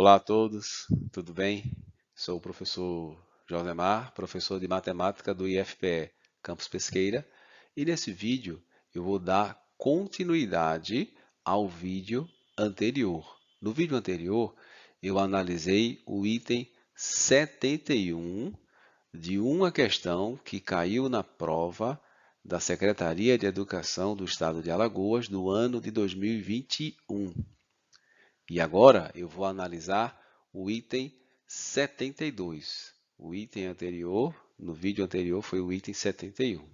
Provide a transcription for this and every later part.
Olá a todos, tudo bem? Sou o professor Josemar, professor de matemática do IFPE Campus Pesqueira, e nesse vídeo eu vou dar continuidade ao vídeo anterior. No vídeo anterior, eu analisei o item 71 de uma questão que caiu na prova da Secretaria de Educação do Estado de Alagoas do ano de 2021. E agora eu vou analisar o item 72. O item anterior, no vídeo anterior, foi o item 71.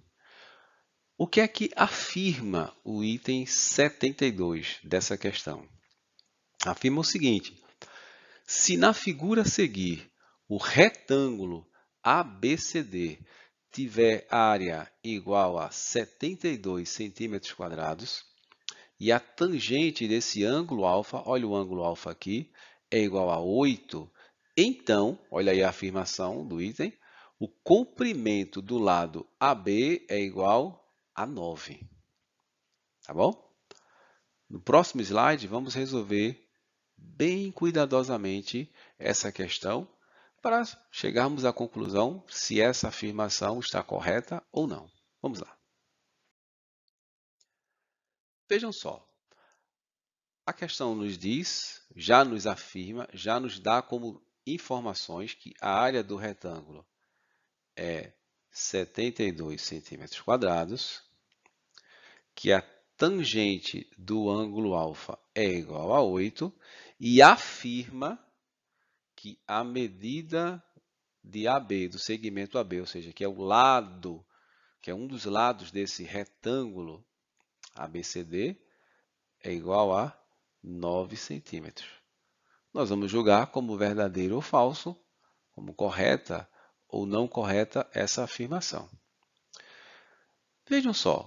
O que é que afirma o item 72 dessa questão? Afirma o seguinte: se na figura a seguir o retângulo ABCD tiver área igual a 72 centímetros quadrados, e a tangente desse ângulo alfa, olha o ângulo alfa aqui, é igual a 8. Então, olha aí a afirmação do item, o comprimento do lado AB é igual a 9. Tá bom? No próximo slide, vamos resolver bem cuidadosamente essa questão para chegarmos à conclusão se essa afirmação está correta ou não. Vamos lá. Vejam só. A questão nos diz, já nos afirma, já nos dá como informações que a área do retângulo é 72 centímetros quadrados, que a tangente do ângulo alfa é igual a 8 e afirma que a medida de AB, do segmento AB, ou seja, que é o lado, que é um dos lados desse retângulo ABCD é igual a 9 centímetros. Nós vamos julgar como verdadeiro ou falso, como correta ou não correta essa afirmação. Vejam só,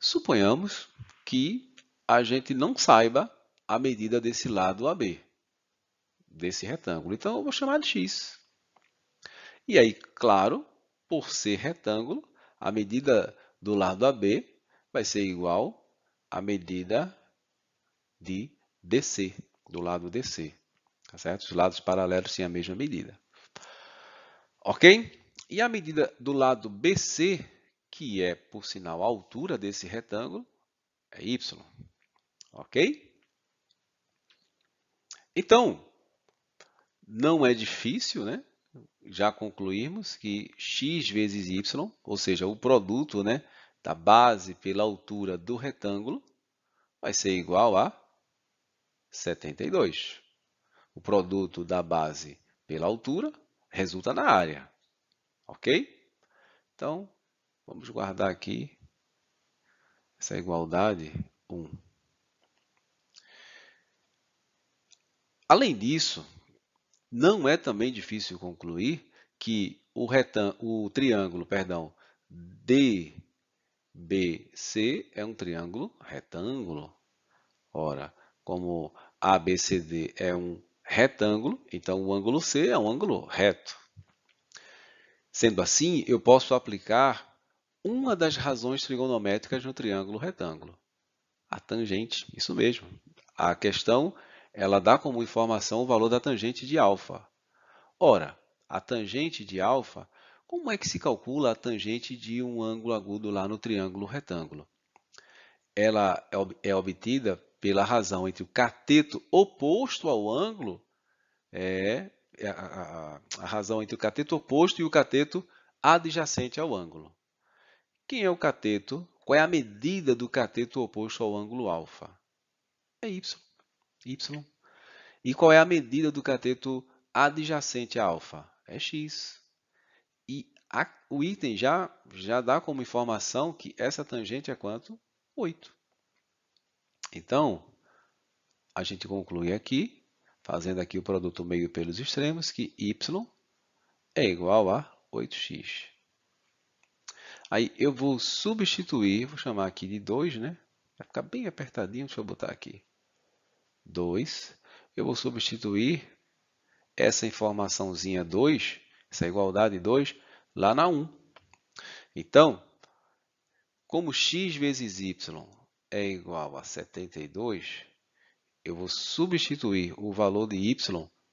suponhamos que a gente não saiba a medida desse lado AB, desse retângulo. Então, eu vou chamar de X. E aí, claro, por ser retângulo, a medida do lado AB vai ser igual a medida de DC, do lado DC. Tá certo? Os lados paralelos têm a mesma medida. Ok? E a medida do lado BC, que é, por sinal, a altura desse retângulo, é Y. Ok? Então, não é difícil, né? já concluímos que x vezes y, ou seja, o produto né, da base pela altura do retângulo vai ser igual a 72. O produto da base pela altura resulta na área. Ok? Então, vamos guardar aqui essa igualdade 1. Além disso, não é também difícil concluir que o, o triângulo perdão, D BC é um triângulo retângulo. Ora, como ABCD é um retângulo, então o ângulo C é um ângulo reto. Sendo assim, eu posso aplicar uma das razões trigonométricas no triângulo retângulo. A tangente, isso mesmo. A questão ela dá como informação o valor da tangente de alfa. Ora, a tangente de alfa como é que se calcula a tangente de um ângulo agudo lá no triângulo retângulo? Ela é, é obtida pela razão entre o cateto oposto ao ângulo, é, é a, razão entre o cateto oposto e o cateto adjacente ao ângulo. Quem é o cateto? Qual é a medida do cateto oposto ao ângulo alfa? É y. y. E qual é a medida do cateto adjacente a alfa? É x. A, o item já, já dá como informação que essa tangente é quanto? 8. Então, a gente conclui aqui, fazendo aqui o produto meio pelos extremos, que y é igual a 8x. Aí eu vou substituir, vou chamar aqui de 2, né? Vai ficar bem apertadinho, deixa eu botar aqui. 2. Eu vou substituir essa informaçãozinha 2, essa igualdade 2, lá na 1. Então, como x vezes y é igual a 72, eu vou substituir o valor de y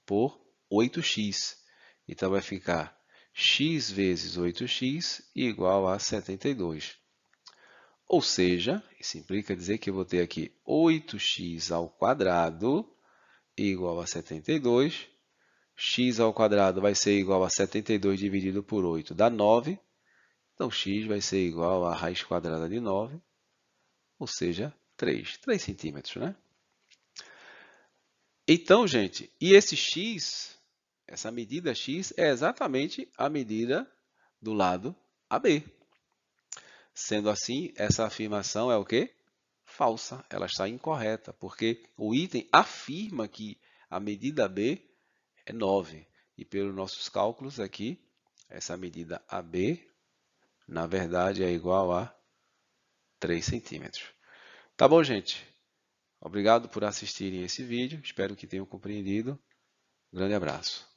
por 8x. Então, vai ficar x vezes 8x igual a 72. Ou seja, isso implica dizer que eu vou ter aqui 8x ao quadrado igual a 72, x ao quadrado vai ser igual a 72 dividido por 8 dá 9. Então, x vai ser igual a raiz quadrada de 9, ou seja, 3. 3 centímetros, né? Então, gente, e esse x, essa medida x, é exatamente a medida do lado AB. Sendo assim, essa afirmação é o quê? Falsa, ela está incorreta, porque o item afirma que a medida B é 9. E pelos nossos cálculos aqui, essa medida AB, na verdade, é igual a 3 centímetros. Tá bom, gente? Obrigado por assistirem esse vídeo. Espero que tenham compreendido. grande abraço.